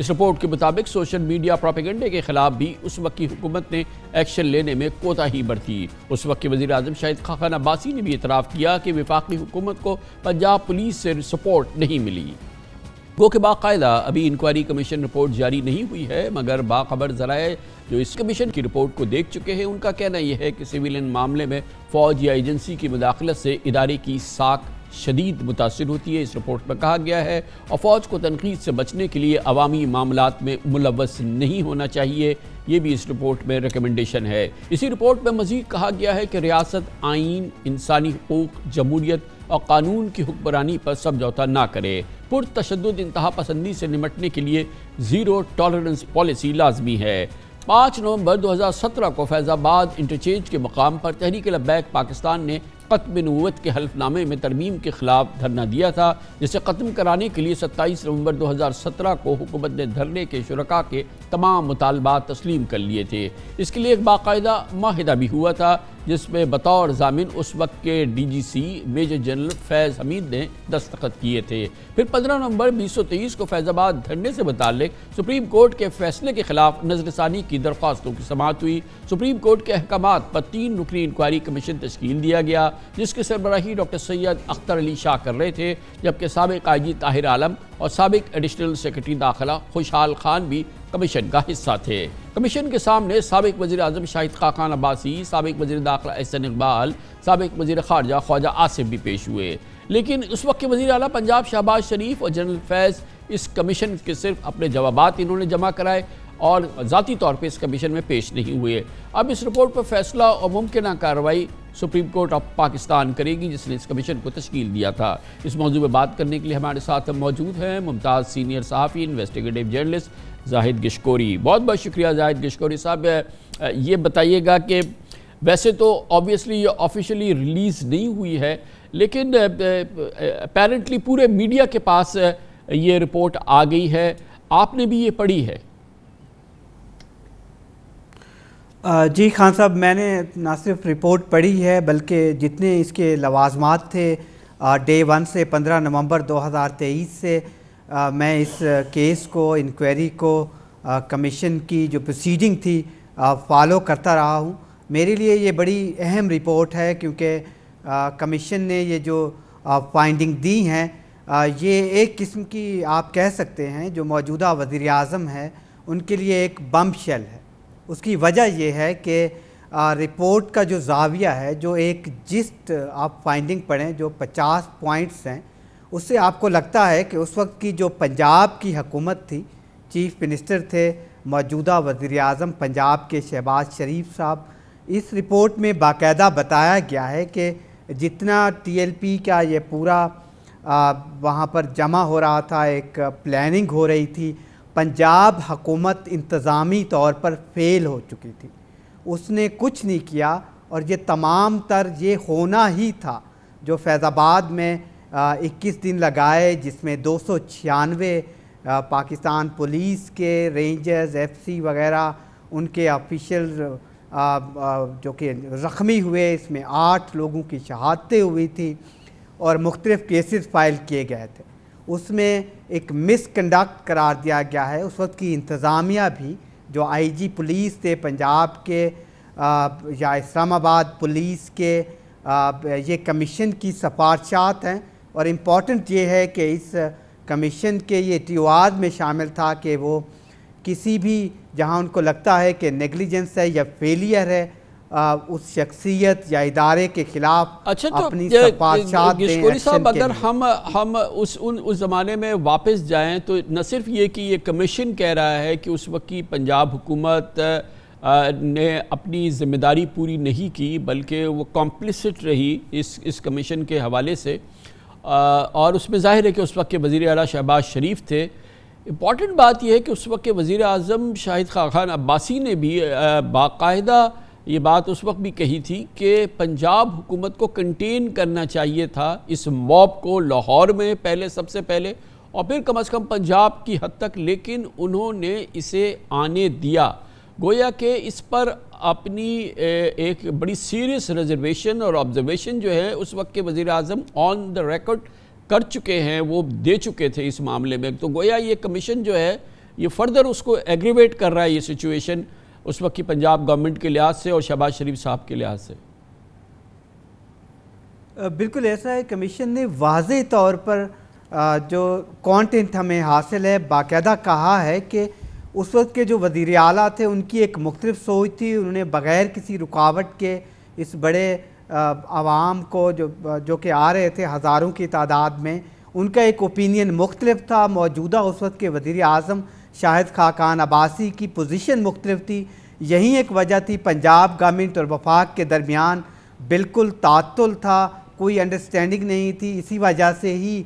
इस रिपोर्ट के मुताबिक सोशल मीडिया प्रोपेगेंडे के खिलाफ भी उस वक्त की हुकूमत ने एक्शन लेने में कोताही बरती उस वक्त के वजी अजम शाहिद खाखान अब्बासी ने भी इतराफ़ किया कि विफाकी हुकूमत को पंजाब पुलिस से सपोर्ट नहीं मिली गो के बायदा अभी इंक्वायरी कमीशन रिपोर्ट जारी नहीं हुई है मगर बाखबर जराए जो इस कमीशन की रिपोर्ट को देख चुके हैं उनका कहना यह है कि सिविलियन मामले में फ़ौज या एजेंसी की मुदाखलत से इदारे की साख शदीद मुतासर होती है इस रिपोर्ट में कहा गया है और फ़ौज को तनकीद से बचने के लिए अवामी मामला में मुलवस नहीं होना चाहिए ये भी इस रिपोर्ट में रिकमेंडेशन है इसी रिपोर्ट में मजीद कहा गया है कि रियासत आइन इंसानी हकूक जमूरीत और कानून की हुक्मरानी पर समझौता ना करे पुरतशद इंतहा पसंदी से निमटने के लिए ज़ीरो टॉलरेंस पॉलिसी लाजमी है पाँच नवंबर 2017 को फैज़ाबाद इंटरचेंज के मकाम पर तहरीक लबैक पाकिस्तान ने में नवत के हल्फनामे में तरमीम के ख़िलाफ़ धरना दिया था जिसे ख़त्म कराने के लिए सत्ताईस नवंबर 2017 को हुकूमत ने धरने के शुरा के तमाम मुतालबात तस्लीम कर लिए थे इसके लिए एक बाकायदा माहिदा भी हुआ था जिसमें बतौर जामिन उस वक्त के DGC major general Faiz Hamid ने दस्तखत किए थे फिर 15 नवंबर 2023 को फैज़ाबाद धरने से मुतक सुप्रीम कोर्ट के फैसले के खिलाफ नजरसानी की दरख्वास्तों की समात हुई सुप्रीम कोर्ट के अहकाम पर तीन रुकनी इंक्वायरी कमीशन तश्ल दिया गया जिसके सरबराही डॉक्टर सैयद अख्तर अली शाह कर रहे थे जबकि सबक आई जी ताहिर आलम और सबक एडिशनल सेक्रेटरी दाखिला खुशहाल खान भी कमीशन का हिस्सा थे कमीशन के सामने सबक वजी अजम शाहिद खाकान अब्बासी सबक वजी दाखिला एहसन इकबाल सबक वजी खारजा ख्वाजा आसिफ भी पेश हुए लेकिन उस वक्त के वजी अल पंजाब शहबाज शरीफ और जनरल फैज़ इस कमीशन के सिर्फ अपने जवाब इन्होंने जमा कराए और ज़ाती तौर पर इस कमीशन में पेश नहीं हुए अब इस रिपोर्ट पर फैसला और मुमकिन कार्रवाई सुप्रीम कोर्ट ऑफ पाकिस्तान करेगी जिसने इस कमीशन को तश्कील दिया था इस मौजू में बात करने के लिए हमारे साथ मौजूद हैं मुमताज़ सीनियर सहाफ़ी इन्वेस्टिगेटिव जर्नलिस्ट जाहिद गशकोरी बहुत बहुत शुक्रिया जाहिद गशकोरी साहब ये बताइएगा कि वैसे तो ऑब्वियसली ये ऑफिशियली रिलीज़ नहीं हुई है लेकिन अपेरेंटली पूरे मीडिया के पास ये रिपोर्ट आ गई है आपने भी ये पढ़ी है जी खान साहब मैंने ना सिर्फ रिपोर्ट पढ़ी है बल्कि जितने इसके लवाजमात थे डे वन से पंद्रह नवंबर तेईस से आ, मैं इस केस को इंक्वायरी को कमीशन की जो प्रोसीडिंग थी फॉलो करता रहा हूँ मेरे लिए ये बड़ी अहम रिपोर्ट है क्योंकि कमीशन ने ये जो फाइंडिंग दी हैं ये एक किस्म की आप कह सकते हैं जो मौजूदा वज़ी अजम है उनके लिए एक बम शेल है उसकी वजह यह है कि रिपोर्ट का जो जाविया है जो एक जिस्ट आप फाइंडिंग पढ़ें जो 50 पॉइंट्स हैं उससे आपको लगता है कि उस वक्त की जो पंजाब की हकूमत थी चीफ मिनिस्टर थे मौजूदा वज़ी अजम पंजाब के शहबाज शरीफ साहब इस रिपोर्ट में बाकायदा बताया गया है कि जितना टीएलपी का ये पूरा वहाँ पर जमा हो रहा था एक प्लानिंग हो रही थी पंजाब हकूमत इंतज़ामी तौर पर फेल हो चुकी थी उसने कुछ नहीं किया और ये तमाम तर ये होना ही था जो फैज़ाबाद में 21 दिन लगाए जिसमें दो पाकिस्तान पुलिस के रेंजर्स एफसी वगैरह उनके ऑफिशियल जो कि ज़ख्मी हुए इसमें आठ लोगों की शहादतें हुई थी और मुख्तलिफ़ केसेस फाइल किए गए थे उसमें एक मिसकंडक्ट करार दिया गया है उस वक्त की इंतज़ामिया भी जो आईजी पुलिस थे पंजाब के या इस्लामाबाद पुलिस के ये कमीशन की सफारशात हैं और इम्पॉर्टेंट ये है कि इस कमीशन के ये इतिवाद में शामिल था कि वो किसी भी जहाँ उनको लगता है कि नेगलिजेंस है या फेलियर है आ, उस शख्सियत या इदारे के खिलाफ अच्छा तो अपनी साहब अगर हम हम उस उन उस ज़माने में वापस जाएं तो न सिर्फ ये कि ये कमीशन कह रहा है कि उस वक्त की पंजाब हुकूमत ने अपनी जिम्मेदारी पूरी नहीं की बल्कि वो कॉम्प्लिसिट रही इस इस कमीशन के हवाले से और उसमें जाहिर है कि उस वक्त के वज़ी अला शहबाज शरीफ थे इम्पॉटेंट बात यह है कि उस वक्त के वज़ी अजम शाहिद खा खान अब्बासी ने भी बाकायदा ये बात उस वक्त भी कही थी कि पंजाब हुकूमत को कंटेन करना चाहिए था इस मॉब को लाहौर में पहले सबसे पहले और फिर कम अज़ कम पंजाब की हद तक लेकिन उन्होंने इसे आने दिया गोया के इस पर अपनी एक बड़ी सीरियस रिजर्वेशन और ऑब्जर्वेशन जो है उस वक्त के वज़ी अजम ऑन द रिकॉर्ड कर चुके हैं वो दे चुके थे इस मामले में तो गोया ये कमीशन जो है ये फर्दर उसको एग्रीवेट कर रहा है ये सिचुएशन उस वक्त की पंजाब गवर्नमेंट के लिहाज से और शहबाज शरीफ साहब के लिहाज से बिल्कुल ऐसा है कमीशन ने वाज तौर पर जो कॉन्टेंट हमें हासिल है बाकायदा कहा है कि उस वक्त के जो वजीर अला थे उनकी एक मुख्तफ सोच थी उन्होंने बग़ैर किसी रुकावट के इस बड़े आवाम को जो जो कि आ रहे थे हज़ारों की तादाद में उनका एक ओपिनियन मुख्तलिफ था मौजूदा उस वक्त के वजीर अजम शाहिद खाकान अब्बासी की पोजीशन मुख्तलिफ थी यही एक वजह थी पंजाब गवर्नमेंट और वफाक के दरमियान बिल्कुल तातुल था कोई अंडरस्टैंडिंग नहीं थी इसी वजह से ही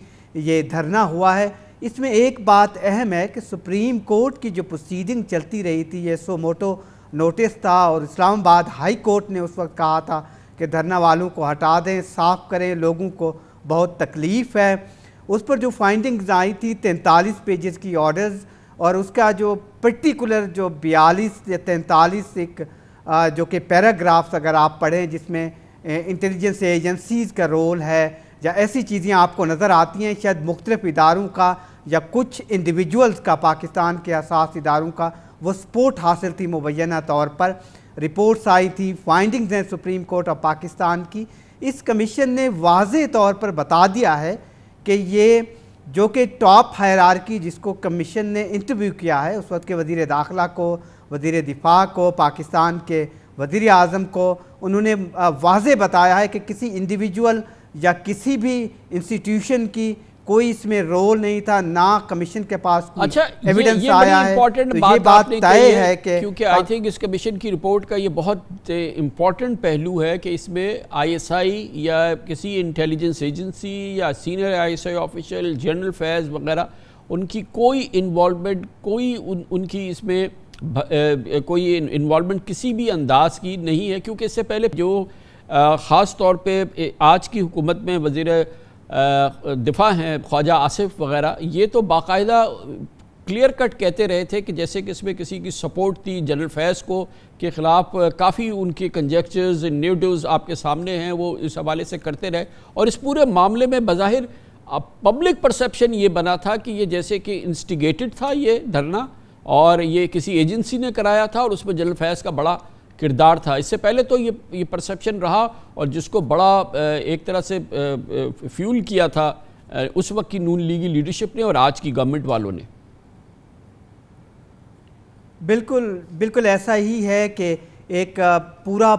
ये धरना हुआ है इसमें एक बात अहम है कि सुप्रीम कोर्ट की जो प्रोसीडिंग चलती रही थी ये सोमोटो नोटिस था और इस्लामाबाद हाई कोर्ट ने उस वक्त कहा था कि धरना वालों को हटा दें साफ़ करें लोगों को बहुत तकलीफ़ है उस पर जो फाइंडिंग्स आई थी तैंतालीस पेजेस की ऑर्डर्स और उसका जो पर्टिकुलर जो बयालीस या तैंतालीस एक जो कि पैराग्राफ्स अगर आप पढ़ें जिसमें इंटेलिजेंस एजेंसीज़ का रोल है या ऐसी चीज़ें आपको नज़र आती हैं शायद मुख्तलिफ़ इदारों का या कुछ इंडिविजुअल्स का पाकिस्तान के असास इदारों का वो सपोर्ट हासिल थी मुबैना तौर पर रिपोर्ट्स आई थी फाइंडिंग्स हैं सुप्रीम कोर्ट ऑफ पाकिस्तान की इस कमीशन ने वाज तौर पर बता दिया है कि ये जो कि टॉप हायरार्की जिसको कमीशन ने इंटरव्यू किया है उस वक्त के वजीर दाखिला को वजीर दिफा को पाकिस्तान के वजीर अजम को उन्होंने वाज बताया है कि किसी इंडिविजुअल या किसी भी इंस्टीट्यूशन की कोई इसमें रोल नहीं था ना कमीशन के पास अच्छा एविडेंस आया है इम्पोर्टेंट तो बात बात तय है कि क्योंकि आई थिंक इस कमीशन की रिपोर्ट का ये बहुत इम्पोर्टेंट पहलू है कि इसमें आईएसआई या किसी इंटेलिजेंस एजेंसी या senior ISI official general Faiz वगैरह उनकी कोई इन्वॉलमेंट कोई उन, उनकी इसमें कोई इन्वॉलमेंट किसी भी अंदाज की नहीं है क्योंकि इससे पहले जो ख़ास तौर पर आज की हुकूमत में वज़ी दिफा हैं ख्वाजा आसिफ वगैरह ये तो बाकायदा क्लियर कट कहते रहे थे कि जैसे कि इसमें किसी की सपोर्ट थी जनरल फैज़ को के ख़िलाफ़ काफ़ी उनके कंजेक्चर्स न्यूड्यूज़ आपके सामने हैं वो इस हवाले से करते रहे और इस पूरे मामले में बज़ाहिर पब्लिक परसेप्शन ये बना था कि ये जैसे कि इंस्टिगेटेड था ये धरना और ये किसी एजेंसी ने कराया था और उसमें जनरल फैज़ का बड़ा किरदार था इससे पहले तो ये ये परसेप्शन रहा और जिसको बड़ा एक तरह से फ्यूल किया था उस वक्त की नून लीगी लीडरशिप ने और आज की गवर्नमेंट वालों ने बिल्कुल बिल्कुल ऐसा ही है कि एक पूरा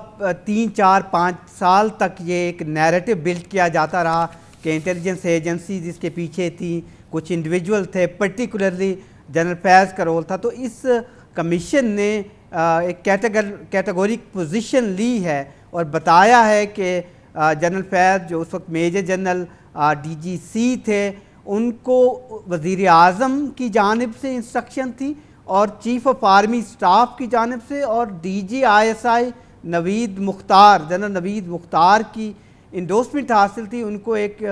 तीन चार पाँच साल तक ये एक नैरेटिव बिल्ड किया जाता रहा कि इंटेलिजेंस एजेंसी जिसके पीछे थी कुछ इंडिविजुअल थे पर्टिकुलरली जनरल फैज़ का रोल था तो इस कमीशन ने एक कैटेगर कैटेगोरिक पोजीशन ली है और बताया है कि जनरल फैज जो उस वक्त मेजर जनरल डीजीसी थे उनको वज़ी अजम की जानब से इंस्ट्रक्शन थी और चीफ ऑफ आर्मी स्टाफ की जानब से और D G I S I Naveed Mukhtar general Naveed Mukhtar की इंडोसमेंट हासिल थी उनको एक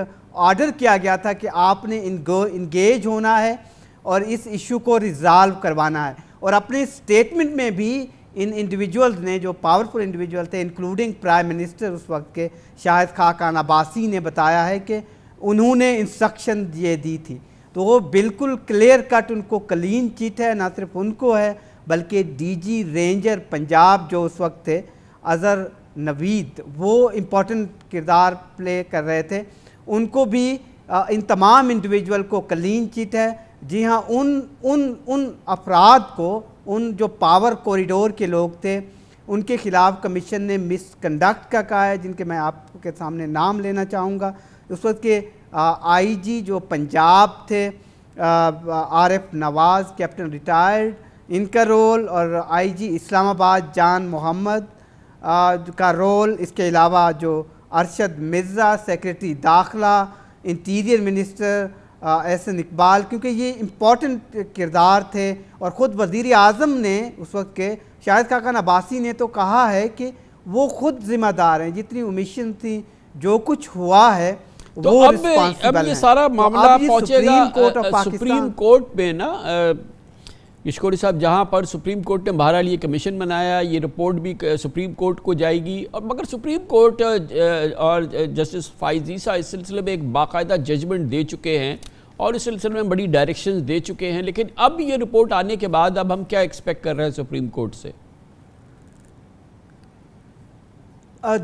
ऑर्डर किया गया था कि आपने इनगेज होना है और इस इशू को रिजॉल्व करवाना है और अपने स्टेटमेंट में भी इन इंडिविजुअल्स ने जो पावरफुल इंडिविजुअल थे इंक्लूडिंग प्राइम मिनिस्टर उस वक्त के शाहिद खाकान अब्बासी ने बताया है कि उन्होंने इंस्ट्रक्शन ये दी थी तो वो बिल्कुल क्लियर कट उनको क्लीन चिट है ना सिर्फ उनको है बल्कि डीजी रेंजर पंजाब जो उस वक्त थे अजहर नवीद वो इम्पोर्टेंट किरदार प्ले कर रहे थे उनको भी इन तमाम इंडिविजुअल को क्लीन चिट है जी हाँ उन उन उन अफराद को उन जो पावर कॉरिडोर के लोग थे उनके ख़िलाफ़ कमीशन ने मिसकंडक्ट का कहा है जिनके मैं आपके सामने नाम लेना चाहूँगा उस वक्त के आईजी जो पंजाब थे R F Nawaz captain retired इनका रोल और आईजी इस्लामाबाद जान मोहम्मद का रोल इसके अलावा जो अरशद मिर्ज़ा सेक्रेटरी दाखला इंटीरियर मिनिस्टर एहसन इकबाल क्योंकि ये इम्पॉटेंट किरदार थे और ख़ुद वज़ी अजम ने उस वक्त के शाहिद खाकान अब्बासी ने तो कहा है कि वो खुद ज़िम्मेदार हैं जितनी उमिशन थी जो कुछ हुआ है तो वो अब, अब ये सारा तो मामला तो पहुंचेगा सुप्रीम कोर्ट में ना किशोरी साहब जहां पर सुप्रीम कोर्ट ने बहरहाल ये कमीशन बनाया ये रिपोर्ट भी सुप्रीम कोर्ट को जाएगी और मगर सुप्रीम कोर्ट और जस्टिस फाइजीसा इस सिलसिले में एक बाकायदा जजमेंट दे चुके हैं और इस सिलसिले में बड़ी डायरेक्शंस दे चुके हैं लेकिन अब ये रिपोर्ट आने के बाद अब हम क्या एक्सपेक्ट कर रहे हैं सुप्रीम कोर्ट से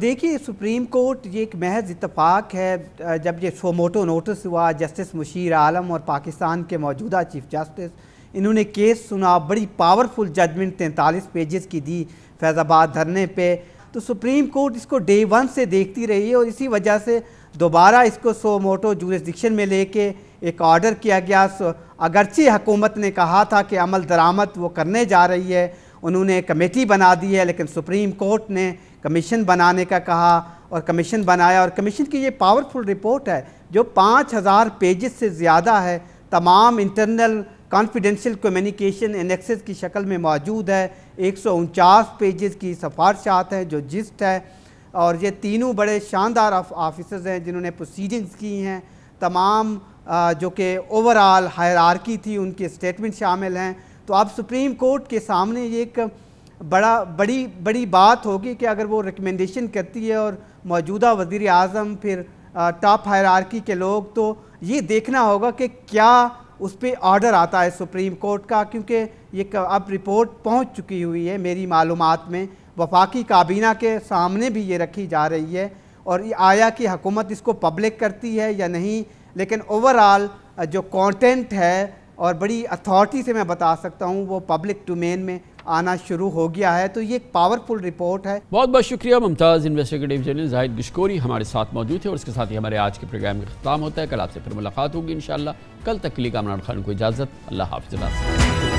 देखिए सुप्रीम कोर्ट ये एक महज इतफाक़ है जब ये सोमोटो नोटिस हुआ जस्टिस मुशीर आलम और पाकिस्तान के मौजूदा चीफ जस्टिस इन्होंने केस सुना बड़ी पावरफुल जजमेंट तैंतालीस पेजेस की दी फैज़ाबाद धरने पे तो सुप्रीम कोर्ट इसको डे वन से देखती रही है और इसी वजह से दोबारा इसको सो मोटो जूरिस्डिक्शन में लेके एक ऑर्डर किया गया सो अगरचे हकूमत ने कहा था कि अमल दरामद वो करने जा रही है उन्होंने कमेटी बना दी है लेकिन सुप्रीम कोर्ट ने कमीशन बनाने का कहा और कमीशन बनाया और कमीशन की ये पावरफुल रिपोर्ट है जो पाँच हज़ार पेजस से ज़्यादा है तमाम internal confidential communication annexes access की शक्ल में मौजूद है एक पेजेस की सफारशात हैं जो जिस्ट है और ये तीनों बड़े शानदार ऑफिसर्स हैं जिन्होंने प्रोसीडिंग्स की हैं तमाम जो कि ओवरऑल हायरार्की थी उनके स्टेटमेंट शामिल हैं तो अब सुप्रीम कोर्ट के सामने ये एक बड़ा बड़ी बड़ी बात होगी कि अगर वो रिकमेंडेशन करती है और मौजूदा वज़ी अजम फिर टॉप हायरार्की के लोग तो ये देखना होगा कि क्या उस पर ऑर्डर आता है सुप्रीम कोर्ट का क्योंकि ये अब रिपोर्ट पहुंच चुकी हुई है मेरी मालूम में वफाकी काबीना के सामने भी ये रखी जा रही है और आया कि हुकूमत इसको पब्लिक करती है या नहीं लेकिन ओवरऑल जो कंटेंट है और बड़ी अथॉरिटी से मैं बता सकता हूँ वो पब्लिक डोमेन में आना शुरू हो गया है तो ये एक पावरफुल रिपोर्ट है बहुत बहुत शुक्रिया मुमताज़ इन्वेस्टिगेटिव जर्नल जाहिद गिशकोरी हमारे साथ मौजूद है और इसके साथ ही हमारे आज के प्रोग्राम का खत्म होता है कल आपसे फिर मुलाकात होगी इन कल तक के लिए कामरान खान को इजाज़त अल्लाह हाफिज़